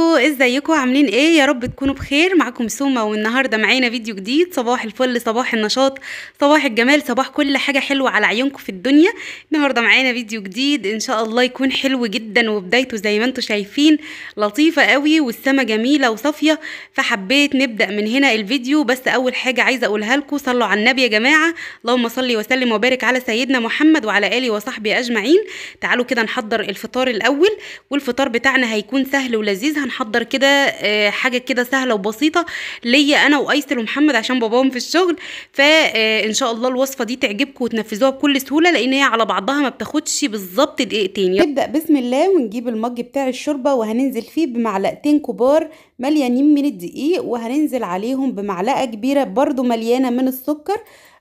عليكم ازيكم عاملين ايه يا رب تكونوا بخير معاكم سوما والنهارده معانا فيديو جديد صباح الفل صباح النشاط صباح الجمال صباح كل حاجه حلوه على عيونكم في الدنيا النهارده معانا فيديو جديد ان شاء الله يكون حلو جدا وبدايته زي ما انتم شايفين لطيفه قوي والسما جميله وصافيه فحبيت نبدا من هنا الفيديو بس اول حاجه عايزه اقولها لكم صلوا على النبي يا جماعه اللهم صل وسلم وبارك على سيدنا محمد وعلى اله وصحبه اجمعين تعالوا كده نحضر الفطار الاول والفطار بتاعنا هيكون سهل ولذيذ هنحضر كده آه، حاجه كده سهله وبسيطه ليا انا وأيسر ومحمد عشان باباهم في الشغل فان آه، شاء الله الوصفه دي تعجبكم وتنفذوها بكل سهوله لان هي على بعضها ما بتاخدش بالظبط دقيقتين نبدا بسم الله ونجيب المج بتاع الشوربه وهننزل فيه بمعلقتين كبار مليانين من الدقيق وهننزل عليهم بمعلقه كبيره برده مليانه من السكر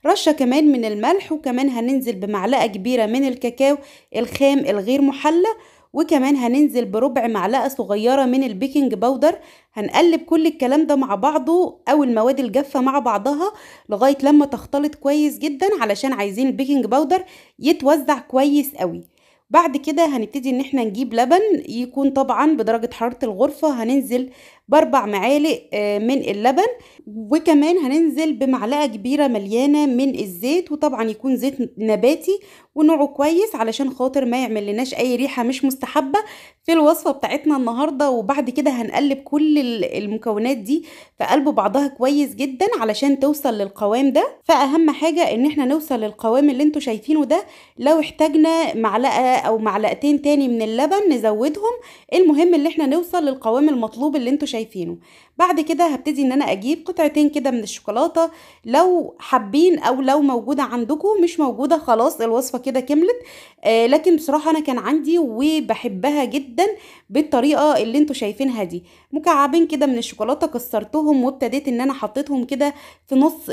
رشة كمان من الملح وكمان هننزل بمعلقة كبيرة من الكاكاو الخام الغير محلى وكمان هننزل بربع معلقة صغيرة من البيكنج باودر هنقلب كل الكلام ده مع بعضه أو المواد الجافة مع بعضها لغاية لما تختلط كويس جدا علشان عايزين البيكنج باودر يتوزع كويس قوي بعد كده هنبتدي ان احنا نجيب لبن يكون طبعا بدرجة حرارة الغرفة هننزل باربع معالق آه، من اللبن وكمان هننزل بمعلقه كبيره مليانه من الزيت وطبعا يكون زيت نباتي ونوعه كويس علشان خاطر ما يعمل لناش اي ريحه مش مستحبه في الوصفه بتاعتنا النهارده وبعد كده هنقلب كل المكونات دي في قلب بعضها كويس جدا علشان توصل للقوام ده فاهم حاجه ان احنا نوصل للقوام اللي انتوا شايفينه ده لو احتاجنا معلقه او معلقتين تاني من اللبن نزودهم المهم ان احنا نوصل للقوام المطلوب اللي انتوا شايفينه شايفينه بعد كده هبتدي ان انا اجيب قطعتين كده من الشوكولاته لو حابين او لو موجوده عندكم مش موجوده خلاص الوصفه كده كملت آه لكن بصراحه انا كان عندي وبحبها جدا بالطريقه اللي انتوا شايفينها دي مكعبين كده من الشوكولاته كسرتهم وابتديت ان انا حطيتهم كده في نص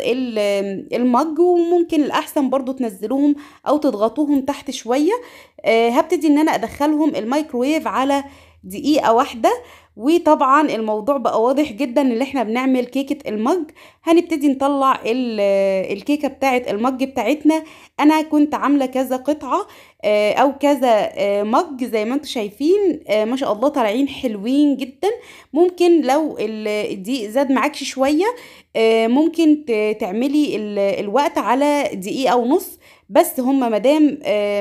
المج وممكن الاحسن برضو تنزلوهم او تضغطوهم تحت شويه آه هبتدي ان انا ادخلهم الميكرويف على دقيقه واحده وطبعا الموضوع بقى واضح جدا ان احنا بنعمل كيكه المج هنبتدي نطلع آه، الكيكه بتاعه المج بتاعتنا انا كنت عامله كذا قطعه آه، او كذا آه، مج زي ما انتم شايفين ما شاء الله طالعين حلوين جدا ممكن لو الدقيق زاد معاكش شويه ممكن تعملي الوقت على دقيقه ونص بس هما مدام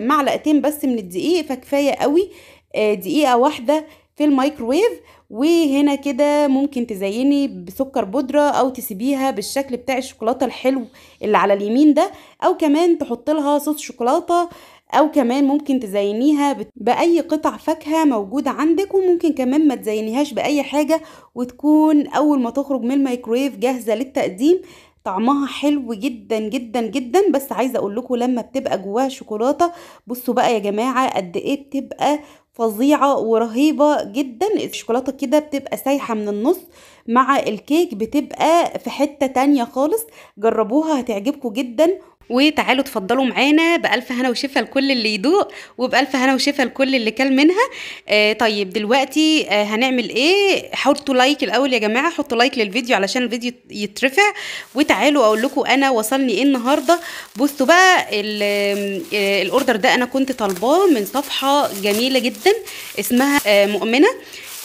معلقتين بس من الدقيق فكفايه قوي دقيقه واحده في الميكروويف وهنا كده ممكن تزيني بسكر بودرة او تسيبيها بالشكل بتاع الشوكولاتة الحلو اللي على اليمين ده او كمان تحط لها صوص شوكولاتة او كمان ممكن تزينيها باي قطع فاكهه موجوده عندك وممكن كمان ما تزينيهاش باي حاجه وتكون اول ما تخرج من الميكرويف جاهزه للتقديم طعمها حلو جدا جدا جدا بس عايزه اقول لكم لما بتبقى جواها شوكولاته بصوا بقى يا جماعه قد ايه بتبقى فظيعه ورهيبه جدا الشوكولاته كده بتبقى سايحه من النص مع الكيك بتبقى في حته تانية خالص جربوها هتعجبكم جدا وتعالوا اتفضلوا معانا بألف هنا وشفا لكل اللي يدوق وبألف هنا وشفا لكل اللي كل منها آه طيب دلوقتي آه هنعمل ايه حطوا لايك الأول يا جماعة حطوا لايك للفيديو علشان الفيديو يترفع وتعالوا أقول لكم أنا وصلني ايه النهاردة بصوا بقى آه، الأوردر ده أنا كنت طالباه من صفحة جميلة جدا اسمها آه مؤمنة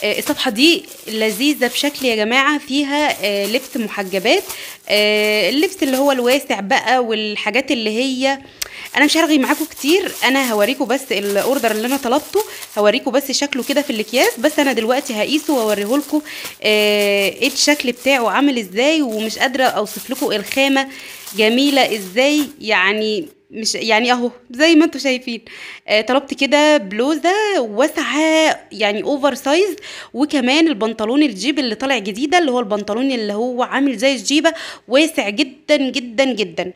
آه، الصفحه دي لذيذه بشكل يا جماعه فيها آه، لبس محجبات آه، اللبس اللي هو الواسع بقى والحاجات اللي هي انا مش هرغي معاكم كتير انا هوريكم بس الاوردر اللي انا طلبته هوريكم بس شكله كده في الاكياس بس انا دلوقتي هقيسه واوريه لكم ايه الشكل بتاعه عامل ازاي ومش قادره اوصف لكم الخامه جميله ازاي يعني مش يعني اهو زي ما انتم شايفين آه، طلبت كده بلوزه واسعه يعني اوفر سايز وكمان البنطلون الجيب اللي طالع جديده اللي هو البنطلون اللي هو عامل زي الجيبه واسع جدا جدا جدا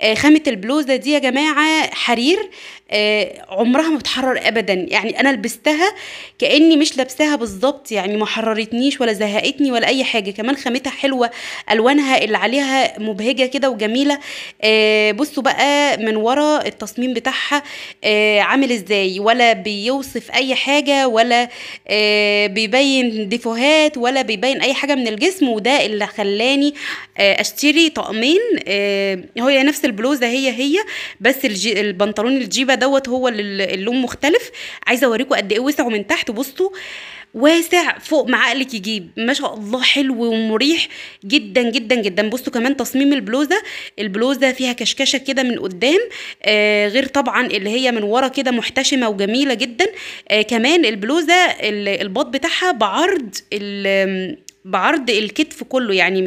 آه، خامه البلوزه دي يا جماعه حرير آه، عمرها ما بتحرر ابدا يعني انا لبستها كاني مش لابساها بالظبط يعني ما حررتنيش ولا زهقتني ولا اي حاجه كمان خامتها حلوه الوانها اللي عليها مبهجه كده وجميله آه، بصوا بقى من ورا التصميم بتاعها آه، عامل ازاي ولا بيوصف اي حاجه ولا بيبين ديفوهات ولا بيبين اي حاجه من الجسم وده اللي خلاني اشتري طقمين هو نفس البلوزه هي هي بس البنطلون الجيبه دوت هو اللون مختلف عايزه اوريكم قد ايه وسعه من تحت بصوا واسع فوق ما عقلك يجيب ما شاء الله حلو ومريح جدا جدا جدا بصوا كمان تصميم البلوزه البلوزه فيها كشكشه كده من قدام آه غير طبعا اللي هي من ورا كده محتشمه وجميله جدا آه كمان البلوزه الباط بتاعها بعرض بعرض الكتف كله يعني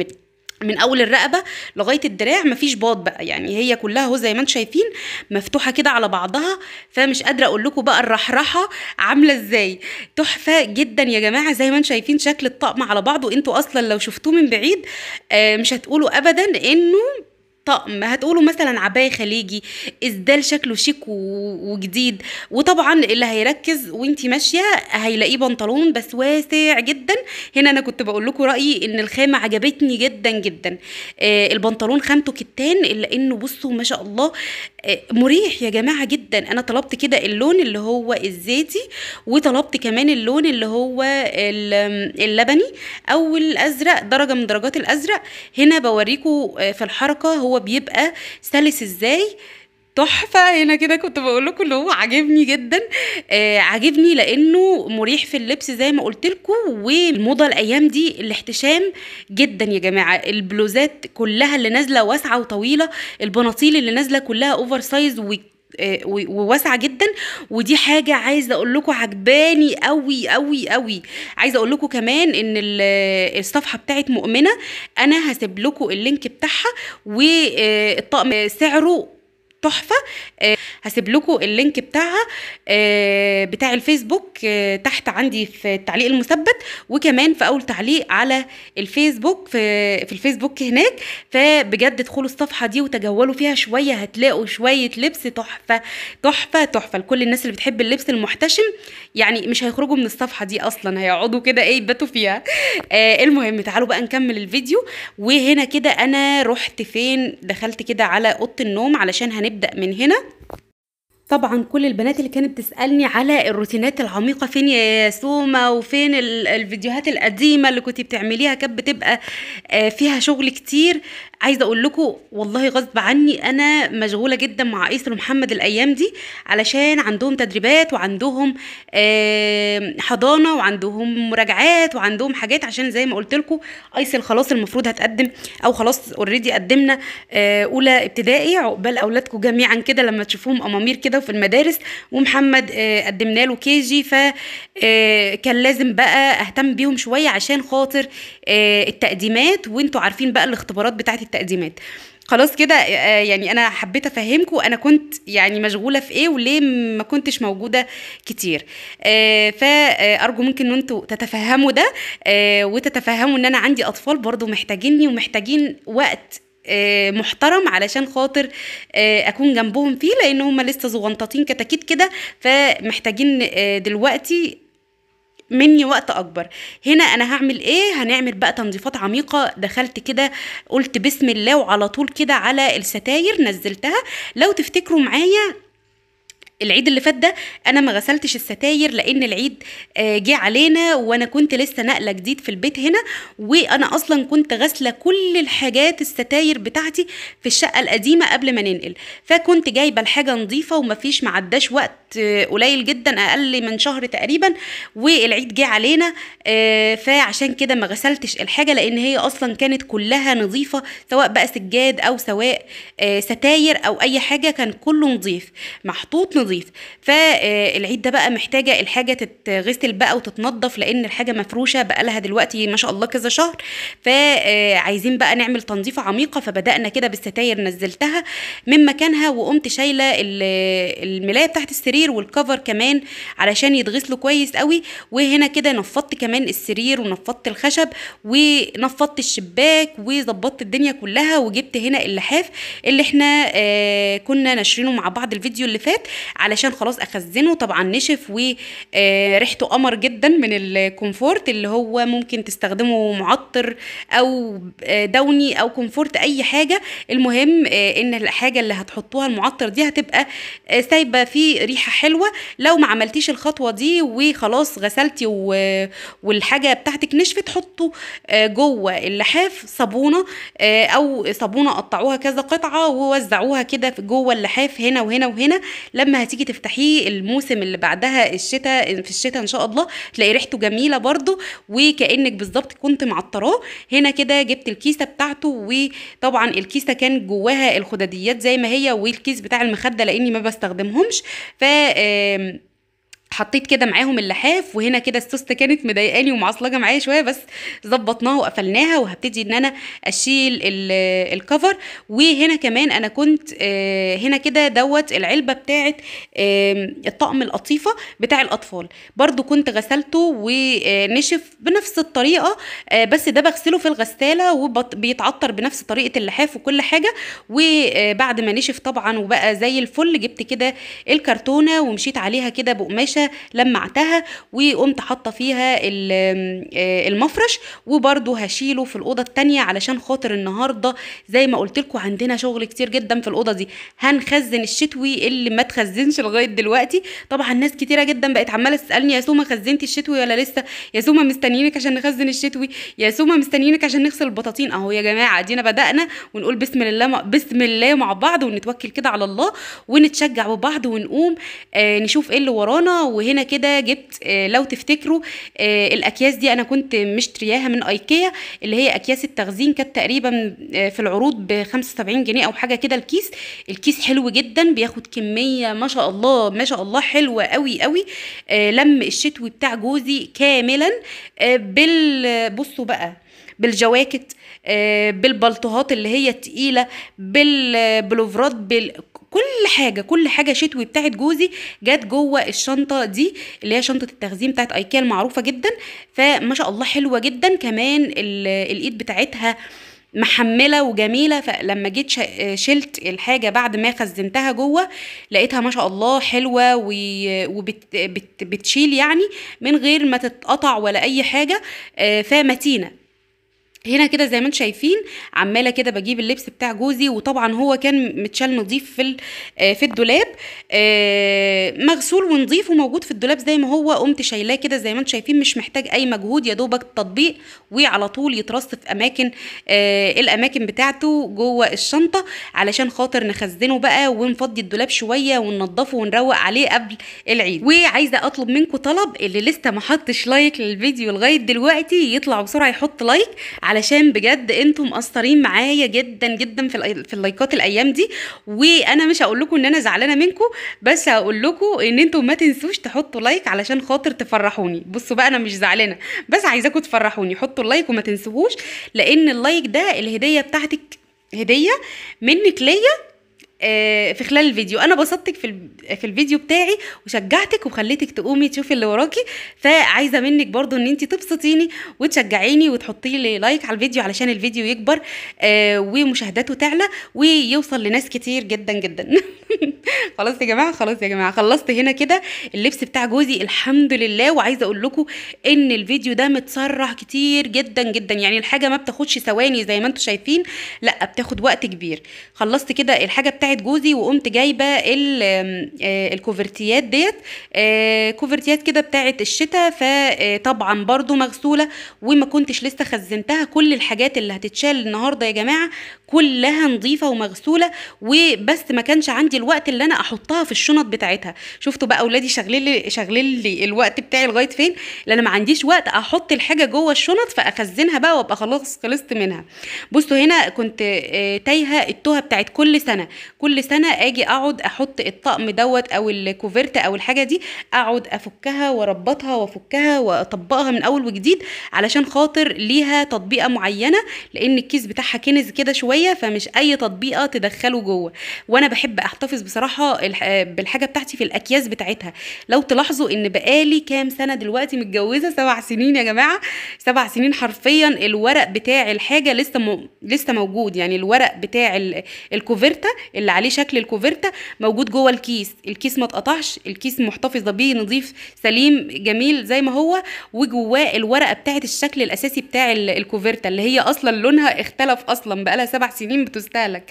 من اول الرقبه لغايه الدراع مفيش باط بقى يعني هي كلها اهو زي ما انتم شايفين مفتوحه كده على بعضها فمش قادره اقول لكم بقى الرحرحه عامله ازاي تحفه جدا يا جماعه زي ما انتم شايفين شكل الطقم على بعضه انتوا اصلا لو شفتوه من بعيد آه، مش هتقولوا ابدا انه طقم هتقولوا مثلا عباية خليجي ازدال شكله شيك وجديد وطبعا اللي هيركز وانت ماشية هيلاقيه بنطلون بس واسع جدا هنا انا كنت بقول لكم رأيي ان الخامة عجبتني جدا جدا آه البنطلون خامته كتان الا انه بصوا ما شاء الله آه، مريح يا جماعه جدا انا طلبت كده اللون اللي هو الزيتي وطلبت كمان اللون اللي هو اللبني او الازرق درجه من درجات الازرق هنا بوريكم آه، في الحركه هو بيبقى سلس ازاي تحفه هنا كده كنت بقول لكم اللي هو عاجبني جدا آه عاجبني لانه مريح في اللبس زي ما قلت لكم والموضه الايام دي الاحتشام جدا يا جماعه البلوزات كلها اللي نازله واسعه وطويله البناطيل اللي نازله كلها اوفر آه، سايز و وواسعه جدا ودي حاجه عايزه اقول لكم عجباني قوي قوي قوي عايزه اقول لكم كمان ان الصفحه بتاعت مؤمنه انا هسيب لكم اللينك بتاعها والطقم سعره تحفه آه، هسيب لكم اللينك بتاعها آه، بتاع الفيسبوك آه، تحت عندي في التعليق المثبت وكمان في اول تعليق على الفيسبوك في في الفيسبوك هناك فبجد ادخلوا الصفحه دي وتجولوا فيها شويه هتلاقوا شويه لبس تحفه تحفه تحفه لكل الناس اللي بتحب اللبس المحتشم يعني مش هيخرجوا من الصفحه دي اصلا هيقعدوا كده ايه يباتوا فيها المهم تعالوا بقى نكمل الفيديو وهنا كده انا رحت فين دخلت كده على اوضه النوم علشان هنبدأ هنبدأ من هنا طبعا كل البنات اللي كانت تسالني على الروتينات العميقه فين يا سوما وفين الفيديوهات القديمه اللي كنت بتعمليها كانت بتبقى آه، فيها شغل كتير عايزه اقول لكم والله غصب عني انا مشغوله جدا مع ايسر محمد الايام دي علشان عندهم تدريبات وعندهم آه، حضانه وعندهم مراجعات وعندهم حاجات عشان زي ما قلت لكم ايسر خلاص المفروض هتقدم او خلاص اوريدي قدمنا آه، اولى ابتدائي عقبال اولادكم جميعا كده لما تشوفوهم امامير كده في المدارس ومحمد آه، قدمنا له كي جي فكان آه، لازم بقى اهتم بيهم شويه عشان خاطر آه، التقديمات وانتوا عارفين بقى الاختبارات بتاعت التقديمات خلاص كده يعني انا حبيت افهمكم انا كنت يعني مشغوله في ايه وليه ما كنتش موجوده كتير فارجو ممكن ان انتوا تتفهموا ده وتتفهموا ان انا عندي اطفال برضو محتاجيني ومحتاجين وقت آه، محترم علشان خاطر آه، اكون جنبهم فيه لان هم لسه صغنططين كتاكيت كده فمحتاجين آه، دلوقتي مني وقت اكبر هنا انا هعمل ايه هنعمل بقى تنظيفات عميقه دخلت كده قلت بسم الله وعلى طول كده على الستاير نزلتها لو تفتكروا معايا العيد اللي فات ده انا ما غسلتش الستاير لان العيد آه، جه علينا وانا كنت لسه نقله جديد في البيت هنا وانا اصلا كنت غاسله كل الحاجات الستاير بتاعتي في الشقه القديمه قبل ما ننقل فكنت جايبه الحاجه نظيفه ومفيش معداش وقت آه، قليل جدا اقل من شهر تقريبا والعيد جه علينا آه، فعشان كده ما غسلتش الحاجه لان هي اصلا كانت كلها نظيفه سواء بقى سجاد او سواء ستاير او اي حاجه كان كله نظيف محطوط نظيف نظيف فالعيد ده بقى محتاجه الحاجه تتغسل بقى وتتنضف لان الحاجه مفروشه بقى لها دلوقتي ما شاء الله كذا شهر فعايزين آه، بقى نعمل تنظيفه عميقه فبدانا كده بالستاير نزلتها من مكانها وقمت شايله الملايه بتاعت السرير والكفر كمان علشان يتغسلوا كويس قوي وهنا كده نفضت كمان السرير ونفضت الخشب ونفضت الشباك وظبطت الدنيا كلها وجبت هنا اللحاف اللي احنا آه، كنا ناشرينه مع بعض الفيديو اللي فات علشان خلاص اخزنه طبعا نشف وريحته آه، قمر جدا من الكمفورت اللي هو ممكن تستخدمه معطر او آه، دوني او كومفورت اي حاجه المهم آه، ان الحاجه اللي هتحطوها المعطر دي هتبقى سايبه فيه ريحه حلوه لو ما عملتيش الخطوه دي وخلاص غسلتي والحاجه بتاعتك نشفت حطوا جوه اللحاف صابونه او صابونه قطعوها كذا قطعه ووزعوها كده جوه اللحاف هنا وهنا وهنا لما هتيجي تفتحيه الموسم اللي بعدها الشتاء في الشتاء ان شاء الله تلاقي ريحته جميله برده وكانك بالظبط كنت معطراه هنا كده جبت الكيسه بتاعته وطبعا الكيسه كان جواها الخداديات زي ما هي والكيس بتاع المخده لاني ما بستخدمهمش ف حطيت كده معاهم اللحاف وهنا كده السوست كانت مضايقاني ومعصلجه معايا شويه بس ظبطناها وقفلناها وهبتدي ان انا اشيل الكفر وهنا كمان انا كنت آه، هنا كده دوت العلبه بتاعه الطقم القطيفه بتاع الاطفال برده كنت غسلته ونشف بنفس الطريقه آه، بس ده بغسله في الغساله وبيتعطر بنفس طريقه اللحاف وكل حاجه وبعد ما نشف طبعا وبقى زي الفل جبت كده الكرتونه ومشيت عليها كده بقماشه لمعتها وقمت حاطه فيها آه، المفرش وبرده هشيله في الاوضه الثانيه علشان خاطر النهارده زي ما قلت لكم عندنا شغل كتير جدا في الاوضه دي هنخزن الشتوي اللي ما اتخزنش لغايه دلوقتي طبعا ناس كتيره جدا بقت عماله تسالني يا سوما خزنتي الشتوي ولا لسه يا سوما مستنيينك عشان نخزن الشتوي يا سوما مستنيينك عشان نغسل البطاطين اهو يا جماعه ادينا بدانا ونقول بسم الله بسم الله مع بعض ونتوكل كده على الله ونتشجع ببعض ونقوم آه نشوف ايه اللي ورانا وهنا كده جبت آه، لو تفتكروا آه، الاكياس دي انا كنت مشترياها من ايكيا اللي هي اكياس التخزين كانت تقريبا آه، في العروض ب 75 جنيه او حاجه كده الكيس الكيس حلو جدا بياخد كميه ما شاء الله ما شاء الله حلوه قوي قوي لم الشتوي بتاع جوزي كاملا بال بصوا بقى بالجواكت بالبلطوهات اللي هي تقيله بالبلوفرات بال كل حاجه كل حاجه شتوي بتاعت جوزي جت جوه الشنطه دي اللي هي شنطه التخزين بتاعت ايكيا المعروفه جدا فما شاء الله حلوه جدا كمان الايد بتاعتها محمله وجميله فلما جيت شلت الحاجه بعد ما خزنتها جوه لقيتها ما شاء الله حلوه وبتشيل يعني من غير ما تتقطع ولا اي حاجه آه، فمتينه هنا كده زي ما انتم شايفين عماله كده بجيب اللبس بتاع جوزي وطبعا هو كان متشال نظيف في آه، في الدولاب آه، مغسول ونظيف وموجود في الدولاب زي ما هو قمت شايلاه كده زي ما انتم شايفين مش محتاج اي مجهود يا دوبك التطبيق وعلى طول يترص في اماكن آه، الاماكن بتاعته جوه الشنطه علشان خاطر نخزنه بقى ونفضي الدولاب شويه وننضفه ونروق عليه قبل العيد وعايزه اطلب منكم طلب اللي لسه ما حطش لايك للفيديو لغايه دلوقتي يطلع بسرعه يحط لايك علشان بجد انتم مقصرين معايا جدا جدا في في اللايكات الايام دي وانا مش هقول لكم ان انا زعلانه منكم بس هقول لكم ان انتم ما تنسوش تحطوا لايك علشان خاطر تفرحوني بصوا بقى انا مش زعلانه بس عايزاكم تفرحوني حطوا اللايك وما تنسوهوش لان اللايك ده الهديه بتاعتك هديه منك ليا آه، في خلال الفيديو انا بسطتك في في الفيديو بتاعي وشجعتك وخليتك تقومي تشوفي اللي وراكي فعايزه منك برضو ان انت تبسطيني وتشجعيني وتحطي لي لايك على الفيديو علشان الفيديو يكبر آه، ومشاهداته تعلى ويوصل لناس كتير جدا جدا خلاص يا جماعه خلاص يا جماعه خلصت هنا كده اللبس بتاع جوزي الحمد لله وعايزه اقول لكم ان الفيديو ده متسرع كتير جدا جدا يعني الحاجه ما بتاخدش ثواني زي ما انتم شايفين لا بتاخد وقت كبير خلصت كده الحاجه بتاعي بتاعت جوزي وقمت جايبه آه، الكوفرتيات ديت آه، كوفرتيات كده بتاعه الشتاء فطبعا آه، برضو مغسوله وما كنتش لسه خزنتها كل الحاجات اللي هتتشال النهارده يا جماعه كلها نظيفه ومغسوله وبس ما كانش عندي الوقت اللي انا احطها في الشنط بتاعتها شفتوا بقى اولادي شغلين لي شغلين لي الوقت بتاعي لغايه فين لان ما عنديش وقت احط الحاجه جوه الشنط فاخزنها بقى وابقى خلاص خلصت منها بصوا هنا كنت تايهه التوهه بتاعت كل سنه كل سنه اجي اقعد احط الطقم دوت او الكوفرت او الحاجه دي اقعد افكها واربطها وافكها واطبقها من اول وجديد علشان خاطر ليها تطبيقه معينه لان الكيس بتاعها كنز كده شويه فمش اي تطبيقه تدخله جوه وانا بحب احتفظ بصراحه بالحاجه بتاعتي في الاكياس بتاعتها لو تلاحظوا ان بقالي كام سنه دلوقتي متجوزه سبع سنين يا جماعه سبع سنين حرفيا الورق بتاع الحاجه لسه م... لسه موجود يعني الورق بتاع ال... الكوفرته اللي اللي عليه شكل الكوفرتا موجود جوه الكيس الكيس ما اتقطعش الكيس محتفظه بيه نظيف سليم جميل زي ما هو وجواه الورقه بتاعه الشكل الاساسي بتاع الكوفرتا اللي هي اصلا لونها اختلف اصلا بقى لها سبع سنين بتستهلك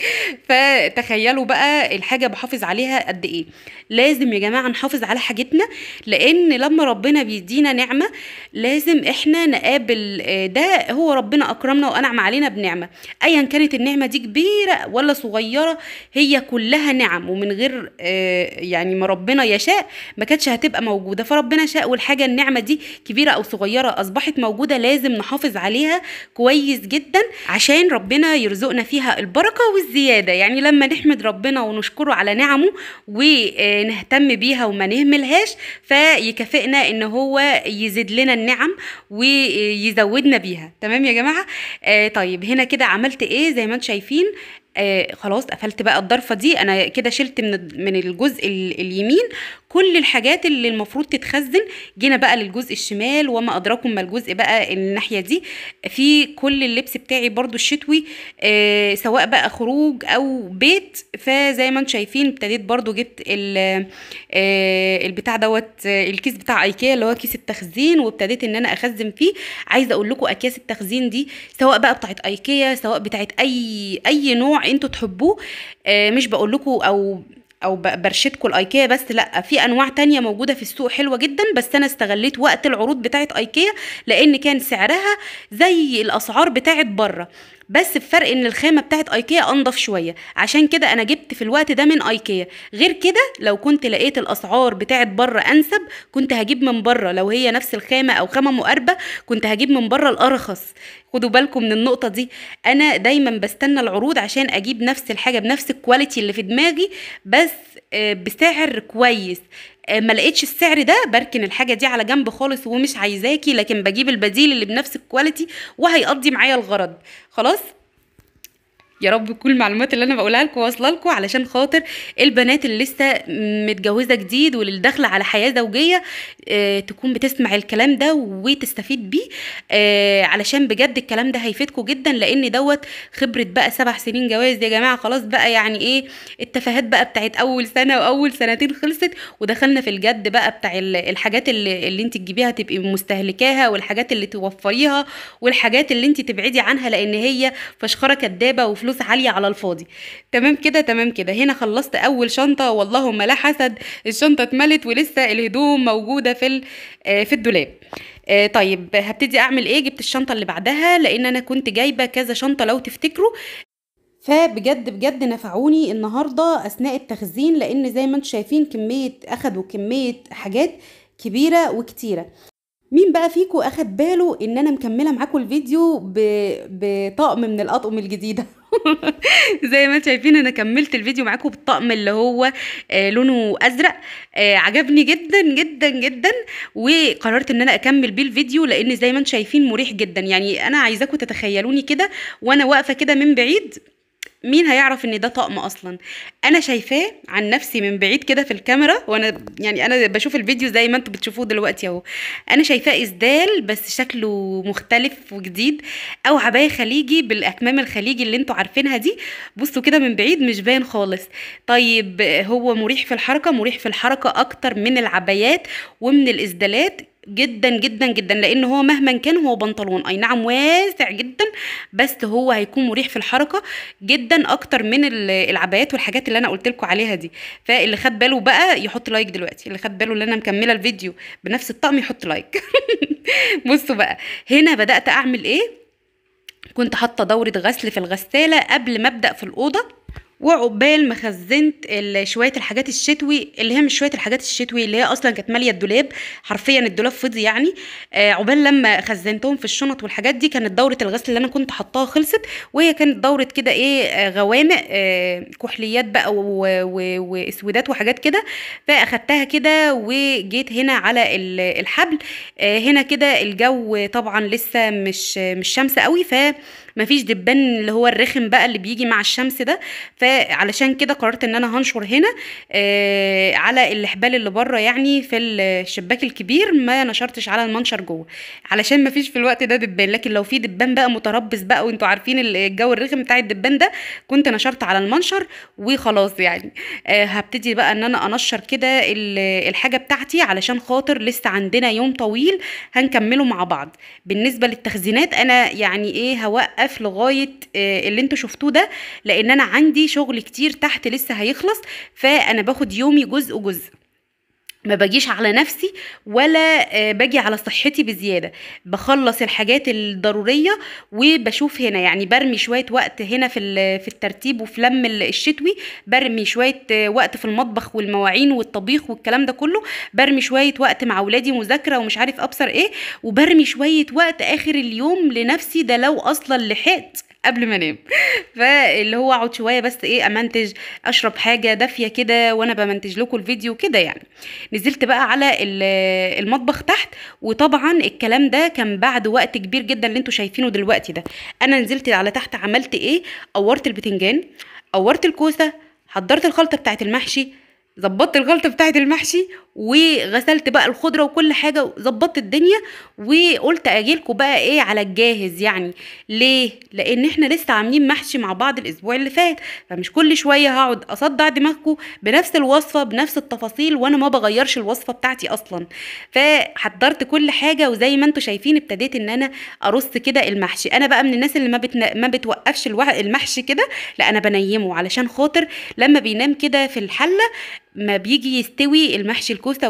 فتخيلوا بقى الحاجه بحافظ عليها قد ايه لازم يا جماعه نحافظ على حاجتنا لان لما ربنا بيدينا نعمه لازم احنا نقابل آه، ده هو ربنا اكرمنا وانعم علينا بنعمه ايا كانت النعمه دي كبيره ولا صغيره هي هي كلها نعم ومن غير آه، يعني ما ربنا يشاء ما كانتش هتبقى موجوده فربنا شاء والحاجه النعمه دي كبيره او صغيره اصبحت موجوده لازم نحافظ عليها كويس جدا عشان ربنا يرزقنا فيها البركه والزياده يعني لما نحمد ربنا ونشكره على نعمه ونهتم بيها وما نهملهاش فيكافئنا ان هو يزيد لنا النعم ويزودنا بيها تمام يا جماعه آه طيب هنا كده عملت ايه زي ما انتم شايفين آه، خلاص قفلت بقى الضرفه دي انا كده شلت من من الجزء اليمين كل الحاجات اللي المفروض تتخزن جينا بقى للجزء الشمال وما ادراكم ما الجزء بقى الناحيه دي في كل اللبس بتاعي برده الشتوي آه سواء بقى خروج او بيت فزي ما انتم شايفين ابتديت برده جبت آه البتاع دوت الكيس بتاع ايكيا اللي هو كيس التخزين وابتديت ان انا اخزن فيه عايزه اقول لكم اكياس التخزين دي سواء بقى بتاعت ايكيا سواء بتاعت اي اي نوع انتوا تحبوه آه، مش بقول لكم او او برشتكم الايكيا بس لا في انواع تانية موجوده في السوق حلوه جدا بس انا استغليت وقت العروض بتاعت ايكيا لان كان سعرها زي الاسعار بتاعت بره بس بفرق ان الخامه بتاعت ايكيا انضف شويه عشان كده انا جبت في الوقت ده من ايكيا غير كده لو كنت لقيت الاسعار بتاعت بره انسب كنت هجيب من بره لو هي نفس الخامه او خامه مقاربه كنت هجيب من بره الارخص خدوا بالكم من النقطه دي انا دايما بستنى العروض عشان اجيب نفس الحاجه بنفس الكواليتي اللي في دماغي بس آه، بسعر كويس آه، ما لقيتش السعر ده بركن الحاجه دي على جنب خالص ومش عايزاكي لكن بجيب البديل اللي بنفس الكواليتي وهيقضي معايا الغرض خلاص يا رب كل المعلومات اللي انا بقولها لكم واصله لكم علشان خاطر البنات اللي لسه متجوزه جديد واللي داخله على حياه زوجيه آه تكون بتسمع الكلام ده وتستفيد بيه آه علشان بجد الكلام ده هيفيدكم جدا لان دوت خبره بقى سبع سنين جواز يا جماعه خلاص بقى يعني ايه التفاهات بقى بتاعت اول سنه واول سنتين خلصت ودخلنا في الجد بقى بتاع الحاجات اللي, اللي انت تجيبيها تبقي مستهلكاها والحاجات اللي توفريها والحاجات اللي انت تبعدي عنها لان هي فشخره كدابه وفلوس فلوس عاليه على الفاضي تمام كده تمام كده هنا خلصت اول شنطه والله ما لا حسد الشنطه اتملت ولسه الهدوم موجوده في آه، في الدولاب آه، طيب هبتدي اعمل ايه جبت الشنطه اللي بعدها لان انا كنت جايبه كذا شنطه لو تفتكروا فبجد بجد نفعوني النهارده اثناء التخزين لان زي ما انتم شايفين كميه أخذوا كميه حاجات كبيره وكتيره مين بقى فيكم اخد باله ان انا مكمله معاكم الفيديو بطقم من الاطقم الجديده زي ما انتم شايفين انا كملت الفيديو معاكم بالطقم اللي هو آه، لونه ازرق آه، عجبني جدا جدا جدا وقررت ان انا اكمل بيه الفيديو لان زي ما انتم شايفين مريح جدا يعني انا عايزاكم تتخيلوني كده وانا واقفه كده من بعيد مين هيعرف ان ده طقم اصلا انا شايفاه عن نفسي من بعيد كده في الكاميرا وانا يعني انا بشوف الفيديو زي ما انتوا بتشوفوه دلوقتي اهو انا شايفاه اسدال بس شكله مختلف وجديد او عبايه خليجي بالاكمام الخليجي اللي انتوا عارفينها دي بصوا كده من بعيد مش باين خالص طيب هو مريح في الحركه مريح في الحركه اكتر من العبايات ومن الاسدالات جدا جدا جدا لان هو مهما كان هو بنطلون اي نعم واسع جدا بس هو هيكون مريح في الحركه جدا اكتر من العبايات والحاجات اللي انا قلت لكم عليها دي فاللي خد باله بقى يحط لايك دلوقتي اللي خد باله ان انا مكمله الفيديو بنفس الطقم يحط لايك بصوا بقى هنا بدات اعمل ايه كنت حاطه دوره غسل في الغساله قبل ما ابدا في الاوضه وعقبال ما خزنت شويه الحاجات الشتوي اللي هي مش شويه الحاجات الشتوي اللي هي اصلا كانت ماليه الدولاب حرفيا الدولاب فضي يعني آه، عقبال لما خزنتهم في الشنط والحاجات دي كانت دوره الغسل اللي انا كنت حطاها خلصت وهي كانت دوره كده ايه آه، غوامق آه، كحليات بقى واسودات وحاجات كده فاخدتها كده وجيت هنا على الحبل هنا كده الجو طبعا لسه مش مش شمس قوي ف مفيش دبان اللي هو الرخم بقى اللي بيجي مع الشمس ده فعلشان كده قررت ان انا هنشر هنا آه على الحبال اللي بره يعني في الشباك الكبير ما نشرتش على المنشر جوه علشان مفيش في الوقت ده دبان لكن لو في دبان بقى متربص بقى وانتوا عارفين الجو الرخم بتاع الدبان ده كنت نشرت على المنشر وخلاص يعني آه هبتدي بقى ان انا انشر كده الحاجه بتاعتي علشان خاطر لسه عندنا يوم طويل هنكمله مع بعض بالنسبه للتخزينات انا يعني ايه هوقف اوقف لغايه آه، اللي انتوا شفتوه ده لان انا عندي شغل كتير تحت لسه هيخلص فانا باخد يومي جزء وجزء ما باجيش على نفسي ولا آه، باجي على صحتي بزياده بخلص الحاجات الضروريه وبشوف هنا يعني برمي شويه وقت هنا في في الترتيب وفي لم الشتوي برمي شويه آه، وقت في المطبخ والمواعين والطبيخ والكلام ده كله برمي شويه وقت مع اولادي مذاكره ومش عارف ابصر ايه وبرمي شويه وقت اخر اليوم لنفسي ده لو اصلا لحقت قبل ما انام فاللي هو اقعد شويه بس ايه امنتج اشرب حاجه دافيه كده وانا بمنتج لكم الفيديو كده يعني نزلت بقى على المطبخ تحت وطبعا الكلام ده كان بعد وقت كبير جدا اللي انتم شايفينه دلوقتي ده انا نزلت على تحت عملت ايه قورت البتنجان قورت الكوسه حضرت الخلطه بتاعه المحشي ظبطت الغلطه بتاعه المحشي وغسلت بقى الخضره وكل حاجه ظبطت الدنيا وقلت اجيلكوا بقى ايه على الجاهز يعني ليه لان احنا لسه عاملين محشي مع بعض الاسبوع اللي فات فمش كل شويه هقعد اصدع دماغكم بنفس الوصفه بنفس التفاصيل وانا ما بغيرش الوصفه بتاعتي اصلا فحضرت كل حاجه وزي ما انتم شايفين ابتديت ان انا ارص كده المحشي انا بقى من الناس اللي ما بتنا... ما بتوقفش الوح... المحشي كده لا انا بنيمه علشان خاطر لما بينام كده في الحله ما بيجي يستوي المحشي الكوسه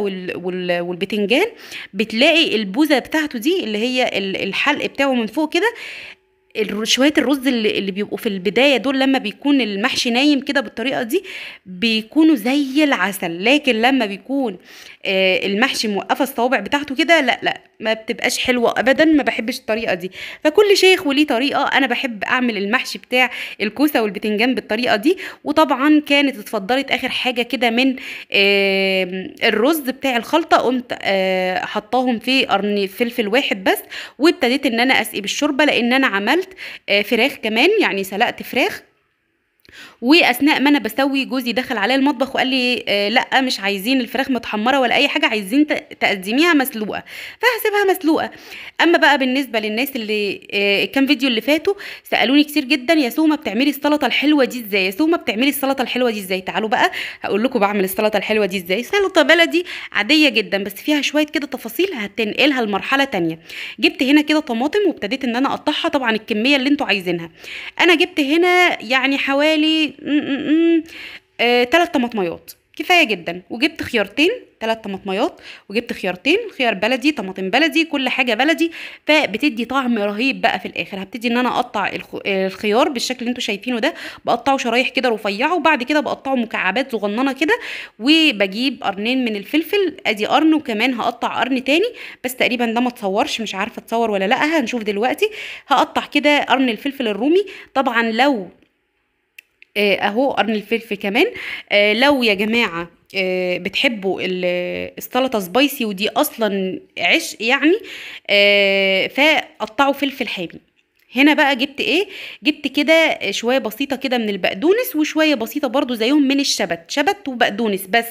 والبتنجان بتلاقي البوزه بتاعته دي اللي هي الحلق بتاعه من فوق كده شويه الرز اللي بيبقوا في البدايه دول لما بيكون المحشي نايم كده بالطريقه دي بيكونوا زي العسل لكن لما بيكون آه، المحشي موقفه الصوابع بتاعته كده لا لا ما بتبقاش حلوه ابدا ما بحبش الطريقه دي فكل شيخ وليه طريقه انا بحب اعمل المحشي بتاع الكوسه والبتنجان بالطريقه دي وطبعا كانت اتفضلت اخر حاجه كده من الرز بتاع الخلطه قمت آه، حطاهم في قرن فلفل واحد بس وابتديت ان انا اسقي بالشوربه لان انا عملت عملت آه، فراخ كمان يعني سلقت فراخ واثناء ما انا بسوي جوزي دخل عليا المطبخ وقال لي آه، لا مش عايزين الفراخ متحمره ولا اي حاجه عايزين تقدميها مسلوقه فهسيبها مسلوقه اما بقى بالنسبه للناس اللي آه، كان فيديو اللي فاتوا سالوني كتير جدا يا سومه بتعملي السلطه الحلوه دي ازاي يا سومه بتعملي السلطه الحلوه دي ازاي تعالوا بقى هقول لكم بعمل السلطه الحلوه دي ازاي سلطه بلدي عاديه جدا بس فيها شويه كده تفاصيل هتنقلها لمرحله تانية جبت هنا كده طماطم وابتديت ان انا اقطعها طبعا الكميه اللي انتوا عايزينها انا جبت هنا يعني حوالي ايه ثلاث طماطميات كفايه جدا وجبت خيارتين ثلاث طماطميات وجبت خيارتين خيار بلدي طماطم بلدي كل حاجه بلدي فبتدي طعم رهيب بقى في الاخر هبتدي ان انا اقطع الخيار بالشكل اللي انتم شايفينه ده بقطعه شرايح كده رفيعه وبعد كده بقطعه مكعبات صغننه كده وبجيب قرنين من الفلفل ادي قرن وكمان هقطع قرن تاني بس تقريبا ده ما اتصورش مش عارفه اتصور ولا لا هنشوف دلوقتي هقطع كده قرن الفلفل الرومي طبعا لو آه، اهو قرن الفلفل كمان آه، لو يا جماعه آه، بتحبوا السلطه سبايسي ودي اصلا عشق يعني فقطعوا فلفل حامي هنا بقى جبت ايه جبت كده شويه بسيطه كده من البقدونس وشويه بسيطه برضو زيهم من الشبت شبت وبقدونس بس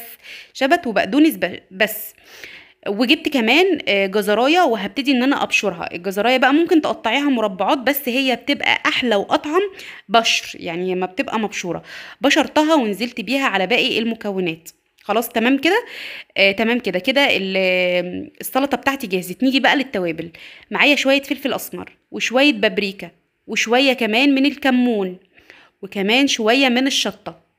شبت وبقدونس بس وجبت كمان آه، جزرايه وهبتدي ان انا ابشرها الجزرايه بقى ممكن تقطعيها مربعات بس هي بتبقى احلى واطعم بشر يعني لما بتبقى مبشوره بشرتها ونزلت بيها على باقي المكونات خلاص تمام كده آه تمام كده كده السلطه بتاعتي جاهزه نيجي بقى للتوابل معايا شويه فلفل اسمر وشويه بابريكا وشويه كمان من الكمون وكمان شويه من الشطه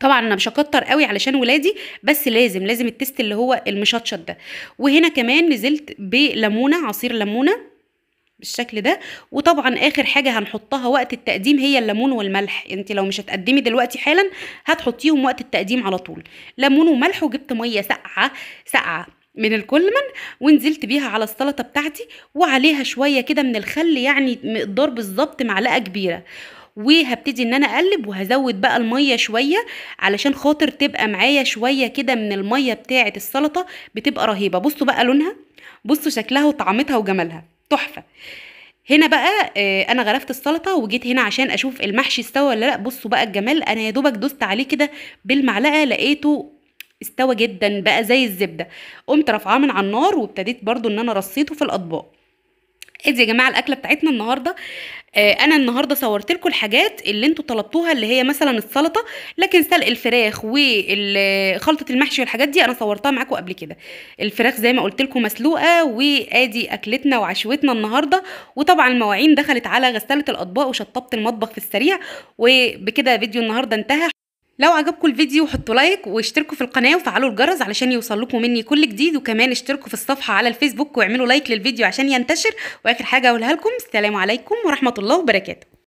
طبعا انا مش هكتر قوي علشان ولادي بس لازم لازم التست اللي هو المشطشط ده وهنا كمان نزلت بليمونه عصير ليمونه بالشكل ده وطبعا اخر حاجه هنحطها وقت التقديم هي الليمون والملح انت لو مش هتقدمي دلوقتي حالا هتحطيهم وقت التقديم على طول ليمون وملح وجبت ميه ساقعه ساقعه من الكولمن ونزلت بيها على السلطه بتاعتي وعليها شويه كده من الخل يعني مقدار بالظبط معلقه كبيره وهبتدي ان انا اقلب وهزود بقى الميه شويه علشان خاطر تبقى معايا شويه كده من الميه بتاعه السلطه بتبقى رهيبه بصوا بقى لونها بصوا شكلها وطعمتها وجمالها تحفه هنا بقى آه، انا غرفت السلطه وجيت هنا عشان اشوف المحشي استوى ولا لا بصوا بقى الجمال انا يا دوبك دوست عليه كده بالمعلقه لقيته استوى جدا بقى زي الزبده قمت رافعاه من على النار وابتديت برضو ان انا رصيته في الاطباق ادي يا جماعه الاكله بتاعتنا النهارده آه انا النهارده صورت لكم الحاجات اللي انتوا طلبتوها اللي هي مثلا السلطه لكن سلق الفراخ وخلطه المحشي والحاجات دي انا صورتها معاكم قبل كده الفراخ زي ما قلت لكم مسلوقه وادي اكلتنا وعشوتنا النهارده وطبعا المواعين دخلت على غساله الاطباق وشطبت المطبخ في السريع وبكده فيديو النهارده انتهى لو عجبكم الفيديو حطوا لايك واشتركوا في القناه وفعلوا الجرس علشان يوصلكم مني كل جديد وكمان اشتركوا في الصفحه على الفيسبوك واعملوا لايك للفيديو عشان ينتشر واخر حاجه اقولها لكم السلام عليكم ورحمه الله وبركاته